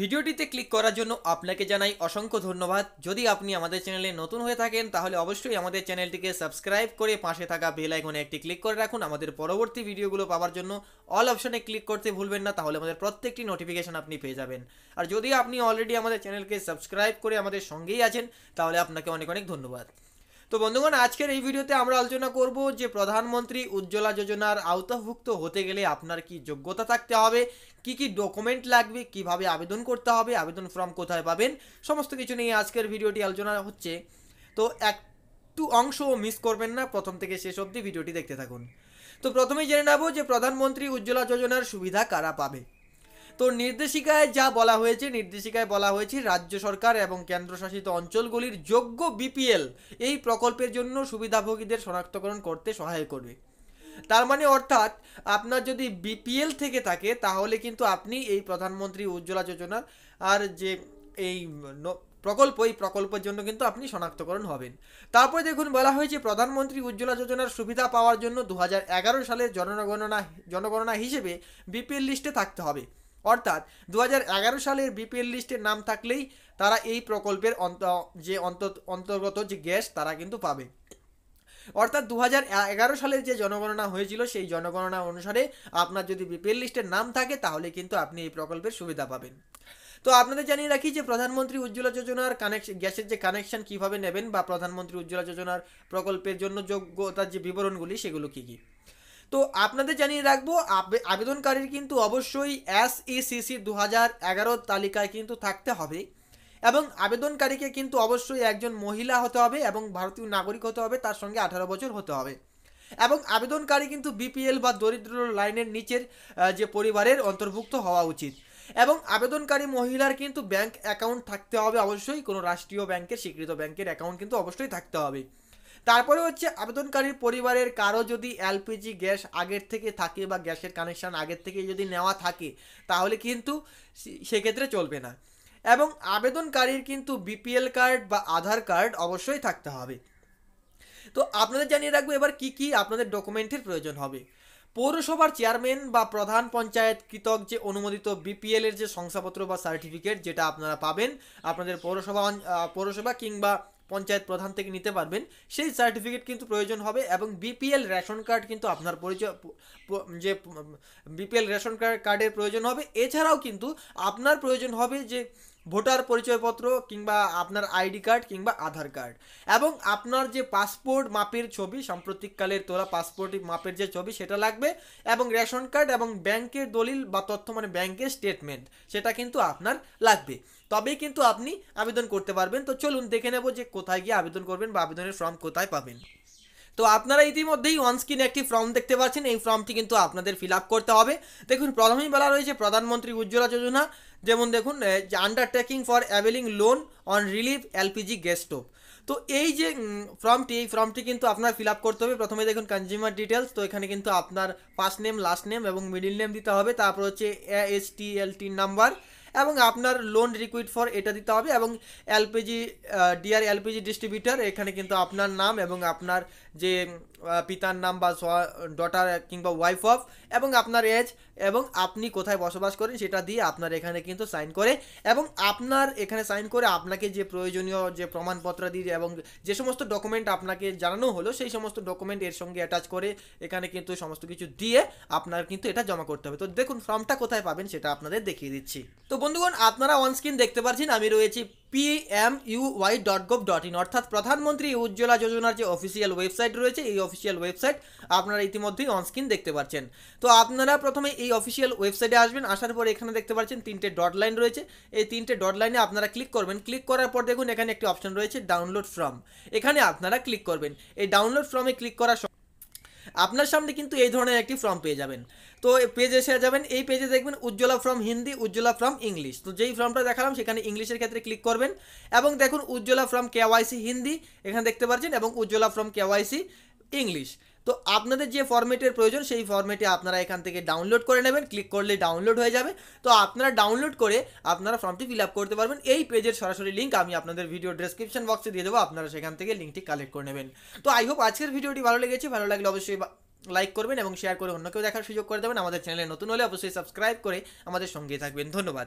ভিডিওটিতে ক্লিক করার জন্য আপনাকে জানাই অসংখ্য ধন্যবাদ যদি আপনি আমাদের চ্যানেলে নতুন হয়ে থাকেন তাহলে অবশ্যই আমাদের চ্যানেলটিকে সাবস্ক্রাইব করে পাশে থাকা বেল আইকনে একটি ক্লিক করে রাখুন আমাদের পরবর্তী ভিডিওগুলো পাওয়ার জন্য অল অপশনে ক্লিক করতে ভুলবেন না তাহলে আমাদের প্রত্যেকটি নোটিফিকেশান আপনি পেয়ে যাবেন আর যদি আপনি অলরেডি আমাদের চ্যানেলকে সাবস্ক্রাইব করে আমাদের সঙ্গেই আছেন তাহলে আপনাকে অনেক অনেক ধন্যবাদ তো বন্ধুগণ আজকের এই ভিডিওতে আমরা আলোচনা করব যে প্রধানমন্ত্রী উজ্জ্বলা যোজনার আওতাভুক্ত হতে গেলে আপনার কি যোগ্যতা থাকতে হবে কি কি ডকুমেন্ট লাগবে কিভাবে আবেদন করতে হবে আবেদন ফর্ম কোথায় পাবেন সমস্ত কিছু নিয়ে আজকের ভিডিওটি আলোচনা হচ্ছে তো একটু অংশ মিস করবেন না প্রথম থেকে শেষ অবধি ভিডিওটি দেখতে থাকুন তো প্রথমেই জেনে নেব যে প্রধানমন্ত্রী উজ্জ্বলা যোজনার সুবিধা কারা পাবে তো নির্দেশিকায় যা বলা হয়েছে নির্দেশিকায় বলা হয়েছে রাজ্য সরকার এবং কেন্দ্রশাসিত অঞ্চলগুলির যোগ্য বিপিএল এই প্রকল্পের জন্য সুবিধাভোগীদের শনাক্তকরণ করতে সহায় করবে তার মানে অর্থাৎ আপনার যদি বিপিএল থেকে থাকে তাহলে কিন্তু আপনি এই প্রধানমন্ত্রী উজ্জ্বলা যোজনা আর যে এই প্রকল্প এই প্রকল্পের জন্য কিন্তু আপনি শনাক্তকরণ হবেন তারপরে দেখুন বলা হয়েছে প্রধানমন্ত্রী উজ্জ্বলা যোজনার সুবিধা পাওয়ার জন্য দু সালের জনগণনা জনগণনা হিসেবে বিপিএল লিস্টে থাকতে হবে অর্থাৎ দু সালের বিপিএল লিস্টের নাম থাকলেই তারা এই প্রকল্পের অন্ত যে অন্তর্গত যে গ্যাস তারা কিন্তু পাবে অর্থাৎ দু সালের যে জনগণনা হয়েছিল সেই জনগণনা অনুসারে আপনার যদি বিপিএল লিস্টের নাম থাকে তাহলে কিন্তু আপনি এই প্রকল্পের সুবিধা পাবেন তো আপনাদের জানিয়ে রাখি যে প্রধানমন্ত্রী উজ্জ্বলা যোজনার কানেকশন গ্যাসের যে কানেকশন কিভাবে নেবেন বা প্রধানমন্ত্রী উজ্জ্বলা যোজনার প্রকল্পের জন্য যোগ্যতার যে বিবরণগুলি সেগুলো কী কী তো আপনাদের জানিয়ে রাখবো আবেদনকারীর কিন্তু অবশ্যই এসইসিসি e দু হাজার এগারোর তালিকায় কিন্তু থাকতে হবে এবং আবেদনকারীকে কিন্তু অবশ্যই একজন মহিলা হতে হবে এবং ভারতীয় নাগরিক হতে হবে তার সঙ্গে আঠারো বছর হতে হবে এবং আবেদনকারী কিন্তু বিপিএল বা দরিদ্র লাইনের নিচের যে পরিবারের অন্তর্ভুক্ত হওয়া উচিত এবং আবেদনকারী মহিলার কিন্তু ব্যাংক অ্যাকাউন্ট থাকতে হবে অবশ্যই কোনো রাষ্ট্রীয় ব্যাংকের স্বীকৃত ব্যাংকের অ্যাকাউন্ট কিন্তু অবশ্যই থাকতে হবে তারপরে হচ্ছে আবেদনকারীর পরিবারের কারো যদি এলপিজি গ্যাস আগের থেকে থাকে বা গ্যাসের কানেকশান আগের থেকে যদি নেওয়া থাকে তাহলে কিন্তু সেক্ষেত্রে চলবে না এবং আবেদনকারীর কিন্তু বিপিএল কার্ড বা আধার কার্ড অবশ্যই থাকতে হবে তো আপনাদের জানিয়ে রাখবো এবার কি কি আপনাদের ডকুমেন্টের প্রয়োজন হবে পৌরসভার চেয়ারম্যান বা প্রধান পঞ্চায়েত কৃতক যে অনুমোদিত বিপিএল এর যে শংসাপত্র বা সার্টিফিকেট যেটা আপনারা পাবেন আপনাদের পৌরসভা পৌরসভা কিংবা পঞ্চায়েত প্রধান থেকে নিতে পারবেন সেই সার্টিফিকেট কিন্তু প্রয়োজন হবে এবং বিপিএল রেশন কার্ড কিন্তু আপনার পরিচয় যে বিপিএল রেশন কার্ডের প্রয়োজন হবে এছাড়াও কিন্তু আপনার প্রয়োজন হবে যে ভোটার পরিচয়পত্র কিংবা আপনার আইডি কার্ড কিংবা আধার কার্ড এবং আপনার যে পাসপোর্ট মাপের ছবি সাম্প্রতিককালের তোলা পাসপোর্ট মাপের যে ছবি সেটা লাগবে এবং রেশন কার্ড এবং ব্যাংকের দলিল বা তথ্য মানে ব্যাংকের স্টেটমেন্ট সেটা কিন্তু আপনার লাগবে তবেই কিন্তু আপনি আবেদন করতে পারবেন তো চলুন দেখে নেব যে কোথায় গিয়ে আবেদন করবেন বা আবেদনের ফর্ম কোথায় পাবেন তো আপনারা ইতিমধ্যেই অনস্ক্রিন একটি ফর্ম দেখতে পাচ্ছেন এই ফর্মটি কিন্তু আপনাদের ফিল করতে হবে দেখুন প্রথমেই বলা রয়েছে প্রধানমন্ত্রী উজ্জ্বলা যোজনা যেমন দেখুন যে undertaking for availing loan on relief LPG gas stove তো এই যে ফর্মটি এই ফর্মটি কিন্তু আপনার ফিল আপ করতে হবে প্রথমে দেখুন কনজিউমার ডিটেলস তো এখানে কিন্তু আপনার ফার্স্ট নেম লাস্ট নেম এবং মিডিল নেম দিতে হবে তারপর হচ্ছে এস টি এল টি নাম্বার এবং আপনার লোন রিকুইড ফর এটা দিতে হবে এবং এলপিজি ডিআর এলপিজি ডিস্ট্রিবিউটার এখানে কিন্তু আপনার নাম এবং আপনার যে পিতার নাম বা ডটার কিংবা ওয়াইফ অফ এবং আপনার এজ এবং আপনি কোথায় বসবাস করেন সেটা দিয়ে আপনার এখানে কিন্তু সাইন করে এবং আপনার এখানে সাইন করে আপনাকে যে প্রয়োজনীয় যে প্রমাণপত্র দিয়ে এবং যে সমস্ত ডকুমেন্ট আপনাকে জানানো হলো সেই সমস্ত ডকুমেন্ট এর সঙ্গে অ্যাটাচ করে এখানে কিন্তু সমস্ত কিছু দিয়ে আপনার কিন্তু এটা জমা করতে হবে তো দেখুন ফর্মটা কোথায় পাবেন সেটা আপনাদের দেখিয়ে দিচ্ছি তো বন্ধুগণ আপনারা অন স্ক্রিন দেখতে পারছেন আমি রয়েছি PMUY dot gov dot in অর্থাৎ প্রধানমন্ত্রী উজ্জ্বলা যোজনার যে অফিসিয়াল ওয়েবসাইট রয়েছে এই অফিসিয়াল ওয়েবসাইট আপনারা ইতিমধ্যেই অনস্ক্রিন দেখতে পাচ্ছেন তো আপনারা প্রথমে এই অফিসিয়াল ওয়েবসাইটে আসবেন আসার পর এখানে দেখতে পাচ্ছেন তিনটে ডট লাইন রয়েছে এই তিনটে ডট লাইনে আপনারা ক্লিক করবেন ক্লিক করার পর দেখুন এখানে একটি অপশন রয়েছে ডাউনলোড ফ্রম এখানে আপনারা ক্লিক করবেন এই ডাউনলোড ফ্রমে ক্লিক করার আপনার সামনে কিন্তু এই ধরনের একটি ফর্ম পেয়ে যাবেন তো পেজ এসে যাবেন এই পেজে দেখবেন Ujjwala form Hindi Ujjwala form English তো যেই ফর্মটা দেখালাম সেখানে ইংলিশের ক্ষেত্রে ক্লিক করবেন এবং দেখুন উজ্জ্বলা ফর্ম কেওয়াইসি হিন্দি এখানে দেখতে পাচ্ছেন এবং উজ্জ্বলা ফর্ম কেওয়াইসি ইংলিশ তো আপনাদের যে ফর্মেটের প্রয়োজন সেই ফর্মেটে আপনারা এখান থেকে ডাউনলোড করে নেবেন ক্লিক করলে ডাউনলোড হয়ে যাবে তো আপনারা ডাউনলোড করে আপনারা ফর্মটি ফিল আপ করতে পারবেন এই পেজের সরাসরি লিঙ্ক আমি আপনাদের ভিডিও ডেসক্রিপশন বক্সে দিয়ে দেবো আপনারা সেখান থেকে লিঙ্কটি কালেক্ট করে নেবেন তো আই হোপ আজকের ভিডিওটি ভালো লেগেছে ভালো লাগলে অবশ্যই লাইক করবেন এবং শেয়ার করে অন্য কেউ দেখার সুযোগ করে দেবেন আমাদের চ্যানেলে নতুন হলে অবশ্যই সাবস্ক্রাইব করে আমাদের সঙ্গে থাকবেন ধন্যবাদ